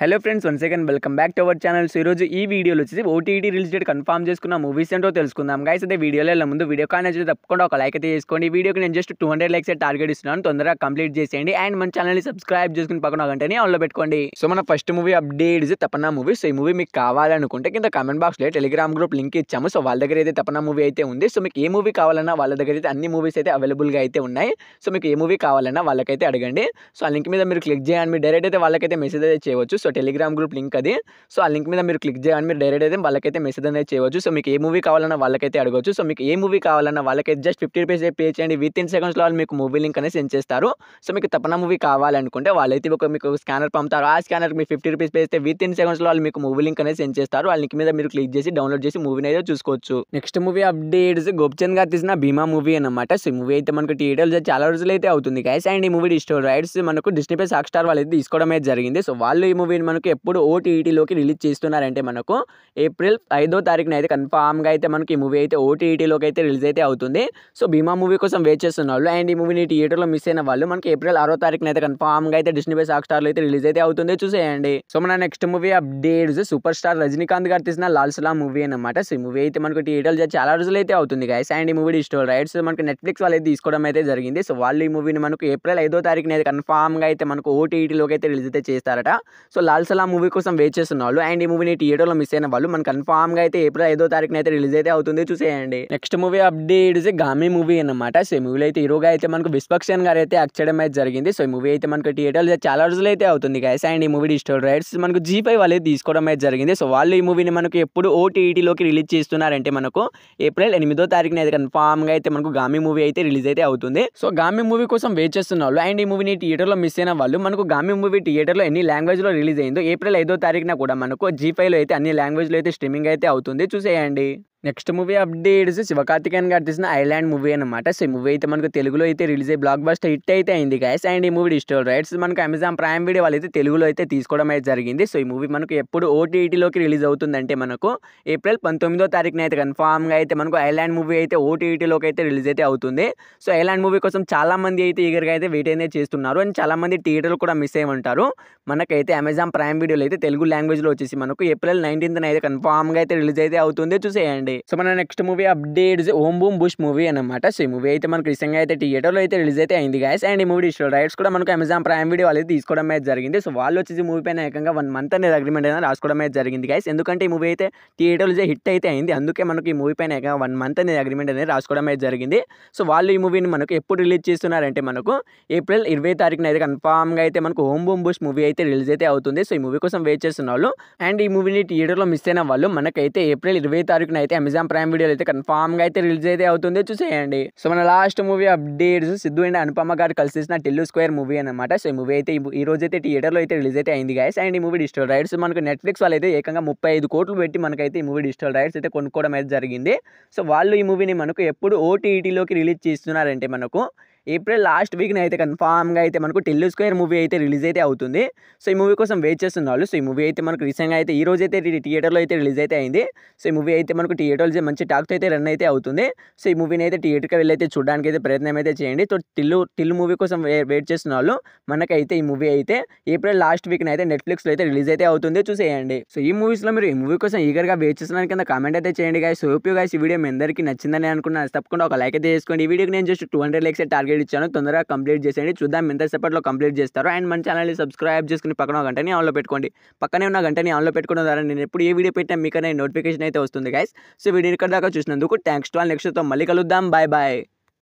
hello friends one second welcome back to our channels ఈరోజు ఈ వీడియోలో వచ్చేసి ఓటీటీ రిలీజ్ కన్ఫర్మ్ చేసుకున్న మూవీస్ ఏంటో తెలుసుకుందాం గైస్ అయితే వీడియోలో వెళ్ళే ముందు వీడియో కానీ నచ్చితే తప్పకుండా ఒక లైక్ అయితే చేసుకోండి వీడియోకి నేను just two hundred likes target ఇస్తున్నాను తొందరగా కంప్లీట్ చేసేయండి అండ్ మన ఛానల్ని సబ్స్క్రైబ్ చేసుకుని పక్కన గంటనే ఆన్లో పెట్టుకోండి సో మన first movie update is movie so ఈ మూవీ మీకు కావాలనుకుంటే కింద కామెంట్ బాక్స్లో టెలిగ్రామ్ గ్రూప్ లింక్ ఇచ్చాము సో వాళ్ళ దగ్గర అయితే తపన్నా మూవీ అయితే ఉంది సో మీకు ఏ మూవీ కావాలన్నా వాళ్ళ దగ్గర అయితే అన్ని మూవీస్ అయితే అవైలబుల్గా అయితే ఉన్నాయి సో మీకు ఏ మూవీ కావాలన్నా వాళ్ళకైతే అడగండి సో ఆ లింక్ మీద మీరు క్లిక్ చేయండి మీరు డైరెక్ట్ అయితే వాళ్ళకైతే మెసేజ్ అయితే చేయవచ్చు సో టెలిగ్రామ్ గ్రూప్ లింక్ అది సో ఆ లింక్ మీద మీరు క్లిక్ చేయాలని మీరు డైరెక్ట్ అయితే వాళ్ళకైతే మెసేజ్ అనేది చేయవచ్చు సో మీకు ఏ మూవీ కావాలన్నా వాళ్ళకైతే అడగవచ్చు సో మీకు ఏ మూవీ కావాలన్నా వాళ్ళకైతే జస్ట్ ఫిఫ్టీ రూపీస్ పే చేయండి విత్ ఇన్ సెకండ్స్లో వాళ్ళు మీకు మూవీ లింక్ అనేది సెండ్ చేస్తారు సో మీకు తప్పన మూవీ కావాలనుకుంటే వాళ్ళైతే ఒక మీకు స్కానర్ పంపుతారు ఆ స్కానర్ మీకు ఫిఫ్టీ రూపీస్ పే చేస్తే విత్ ఇన్ సెకండ్స్లో వాళ్ళు మీకు మూవీ లింక్ అనేది సెండ్ చేస్తారు ఆ లింక్ మీద మీరు క్లిక్ చేసి డౌన్లోడ్ చేసి మూవీని అయితే చూసుకోవచ్చు నెక్స్ట్ మూవీ అప్డేట్స్ గోప్చంద్ గారు తీసిన భీమా మూవీ అనమాట సో మూవీ అయితే మనకు థియేటర్స్ చాలా రోజులు అయితే అవుతుంది గైస్ అండ్ ఈ మూవీ డిస్టోర్ రైట్స్ మనకు డిస్నీ పే సాక్ స్టార్ వాళ్ళు అయితే జరిగింది సో వాళ్ళు ఈ మూవీ మూవీని మనకు ఎప్పుడు ఓటీఈటీలోకి రిలీజ్ చేస్తున్నారంటే మనకు ఏప్రిల్ ఐదో తారీఖున అయితే కన్ఫామ్గా అయితే మనకి ఈ మూవీ అయితే ఓటీఈటీలోకి అయితే రిలీజ్ అయితే అవుతుంది సో భీమా మూవీ కోసం వెయిట్ చేస్తున్న వాళ్ళు అండ్ ఈ మూవీని థియేటర్లో మిస్ అయిన వాళ్ళు మనకి ఏప్రిల్ ఆరో తారీఖున అయితే కన్ఫామ్గా అయితే డిస్నీ బేస్ సాక్ స్టార్లో అయితే రిలీజ్ అయితే అవుతుంది చూసేయండి సో మన next movie updates super star Rajinikanth garu తీసిన లాల్సలా మూవీ అనమాట సో ఈ మూవీ అయితే మనకు చేసి చాలా రోజులు అయితే అవుతుంది గైస్ అండ్ ఈ మూవీ డిజిటల్ రైట్స్ మనకి నెట్ఫ్లిక్స్ వాళ్ళు అయితే తీసుకోవడం అయితే జరిగింది సో వాళ్ళు ఈ మూవీని మనకు ఏప్రిల్ ఐదో తారీఖున అయితే కన్ఫామ్గా అయితే మనకు ఓటీఈటీలోకి అయితే రిలీజ్ అయితే చేస్తారట సో లాల్ సలాం మూవీ కోసం వెయిట్ చేస్తున్న వాళ్ళు అండ్ ఈ మూవీని థియేటర్లో మిస్ అయిన వాళ్ళు మనకు గా అయితే ఏప్రిల్ ఐదో తారీఖున అయితే రిలీజ్ అయితే అవుతుంది చూసేయండి next movie update is Gaami movie అనమాట సో ఈ మూవీలో అయితే హీరోగా అయితే మనకు విశ్వక్సేన్ గారు అయితే యాక్ట్ చేయడం అయితే జరిగింది సో ఈ మూవీ అయితే మనకు థియేటర్ చాలా రోజులు అయితే అవుతుంది గైస్ అండ్ ఈ మూవీ డిజిటల్ రైట్స్ మనకు జీ ఫైవ్ వాళ్ళు తీసుకోవడం అయితే జరిగింది సో వాళ్ళు ఈ మూవీని మనకు ఎప్పుడు ఓటీఈటీలోకి రిలీజ్ చేస్తున్నారంటే మనకు ఏప్రిల్ ఎనిమిదో తారీఖున అయితే కన్ఫామ్ గా అయితే మనకు గామి మూవీ అయితే రిలీజ్ అయితే అవుతుంది సో గామి మూవీ కోసం వెయిట్ చేస్తున్న వాళ్ళు అండ్ ఈ మూవీని థియేటర్లో మిస్ అయిన వాళ్ళు మనకు గామి మూవీ థియేటర్లో ఎన్ని లాంగ్వేజ్లో రిలీజ్ రిలీజ్ అయిందో ఏప్రిల్ ఐదో తారీఖున కూడా మనకు జీ ఫైవ్లో అయితే అన్ని లాంగ్వేజ్లో అయితే స్ట్రీమింగ్ అయితే అవుతుంది చూసేయండి నెక్స్ట్ మూవీ అప్డేట్స్ శివకార్తికేయన్ గారు తీసిన ఐలాండ్ మూవీ అనమాట సో ఈ మూవీ అయితే మనకు తెలుగులో అయితే రిలీజ్ అయ్యి బ్లాక్ బస్టర్ హిట్ అయితే అయింది గైస్ అండ్ ఈ మూవీ డిజిటల్ రైట్స్ మనకు అమెజాన్ ప్రైమ్ వీడియో వాళ్ళైతే అయితే తెలుగులో అయితే తీసుకోవడం అయితే జరిగింది సో ఈ మూవీ మనకు ఎప్పుడు ఓటీటీలోకి రిలీజ్ అవుతుందంటే మనకు ఏప్రిల్ పంతొమ్మిదో తారీఖున అయితే కన్ఫామ్గా అయితే మనకు ఐలాండ్ మూవీ అయితే ఓటీటీలోకి అయితే రిలీజ్ అయితే అవుతుంది సో ఐలాండ్ మూవీ కోసం చాలామంది అయితే ఈగర్గా అయితే వెయిట్ అయితే చేస్తున్నారు అండ్ చాలామంది థియేటర్లు కూడా మిస్ అయ్యి ఉంటారు మనకైతే అమెజాన్ ప్రైమ్ వీడియోలో అయితే తెలుగు లాంగ్వేజ్లో వచ్చేసి మనకు ఏప్రిల్ నైన్టీన్త్ అయితే కన్ఫామ్గా అయితే రిలీజ్ అయితే అవుతుంది చూసేయండి అండి సో మన next movie updates Om Bheem Bush movie అనమాట సో ఈ మూవీ అయితే మనకు రీసెంట్గా అయితే థియేటర్లో అయితే రిలీజ్ అయితే అయింది గాయస్ అండ్ ఈ మూవీ డిజిటల్ రైట్స్ కూడా మనకు అమెజాన్ ప్రైమ్ వీడియో అనేది తీసుకోవడం అయితే జరిగింది సో వాళ్ళు వచ్చేసి మూవీ పైన ఏకంగా వన్ మంత్ అనేది అగ్రిమెంట్ అనేది రాసుకోవడం అయితే జరిగింది గాయస్ ఎందుకంటే ఈ మూవీ అయితే థియేటర్లో హిట్ అయితే అయింది అందుకే మనకి ఈ మూవీ పైన ఏకంగా వన్ మంత్ అనేది అగ్రిమెంట్ అనేది రాసుకోవడం అయితే జరిగింది సో వాళ్ళు ఈ మూవీని మనకు ఎప్పుడు రిలీజ్ చేస్తున్నారంటే మనకు ఏప్రిల్ ఇరవై తారీఖున అయితే కన్ఫామ్గా అయితే మనకు హోమ్ బూమ్ బుష్ మూవీ అయితే రిలీజ్ అయితే అవుతుంది సో ఈ మూవీ కోసం వెయిట్ చేస్తున్న వాళ్ళు అండ్ ఈ మూవీని థియేటర్లో మిస్ అయిన వాళ్ళు మనకైతే ఏప్రిల్ ఇరవై తారీఖున అయితే అమెజాన్ ప్రైమ్ వీడియోలు అయితే గా అయితే రిలీజ్ అయితే అవుతుంది చూసేయండి సో మన last movie updates Siddhu and Anupama గారు కలిసి టెల్లు స్క్వేర్ మూవీ అనమాట సో ఈ మూవీ అయితే ఈ రోజు అయితే థియేటర్లో అయితే రిలీజ్ అయితే అయింది గాయస్ అండ్ ఈ మూవీ డిజిటల్ రైట్స్ మనకు నెట్ఫ్లిక్స్ వాళ్ళు అయితే ఏకంగా ముప్పై ఐదు కోట్లు పెట్టి మనకైతే ఈ మూవీ డిజిటల్ రైట్స్ అయితే కొనుక్కోవడం అయితే జరిగింది సో వాళ్ళు ఈ మూవీని మనకు ఎప్పుడు ఓటీఈటీలోకి రిలీజ్ చేస్తున్నారంటే మనకు ఏప్రిల్ లాస్ట్ వీక్ని అయితే కన్ఫామ్గా అయితే మనకు టెల్లు స్క్వేర్ మూవీ అయితే రిలీజ్ అయితే అవుతుంది సో ఈ మూవీ కోసం వెయిట్ చేస్తున్న వాళ్ళు సో ఈ మూవీ అయితే మనకు రీసెంట్గా అయితే ఈ రోజు అయితే థియేటర్లో అయితే రిలీజ్ అయితే అయింది సో ఈ మూవీ అయితే మనకు థియేటర్లో మంచి టాక్తో అయితే రన్ అయితే అవుతుంది సో ఈ మూవీని అయితే థియేటర్కి వెళ్ళి అయితే చూడడానికి అయితే ప్రయత్నం అయితే చేయండి సో టిల్లు టిల్లు మూవీ కోసం వెయిట్ చేస్తున్న వాళ్ళు మనకైతే ఈ మూవీ అయితే ఏప్రిల్ లాస్ట్ వీక్ని అయితే నెట్ఫ్లిక్స్లో అయితే రిలీజ్ అయితే అవుతుంది చూసేయండి సో ఈ మూవీస్లో మీరు ఈ మూవీ కోసం ఈగర్గా వెయిట్ చేస్తున్నాను కింద కామెంట్ అయితే చేయండి గాయస్ సో గాయస్ ఈ వీడియో మీ అందరికీ నచ్చిందని అనుకున్నాను తప్పకుండా ఒక లైక్ అయితే చేసుకోండి ఈ వీడియోకి నేను just two hundred likes target video ఇచ్చాను తొందరగా కంప్లీట్ చేసేయండి చూద్దాం ఎంతసేపట్లో కంప్లీట్ చేస్తారో అండ్ మన ఛానల్ని సబ్స్క్రైబ్ చేసుకుని పక్కన ఒక గంటని ఆన్లో పెట్టుకోండి పక్కనే ఉన్న గంటని ఆన్లో పెట్టుకోవడం ద్వారా నేను ఎప్పుడు ఏ వీడియో పెట్టినా మీకు నోటిఫికేషన్ అయితే వస్తుంది గైస్ సో వీడియో ఇక్కడ దాకా చూసినందుకు థ్యాంక్స్ టు నెక్స్ట్తో మళ్ళీ కలుద్దాం బాయ్ బాయ్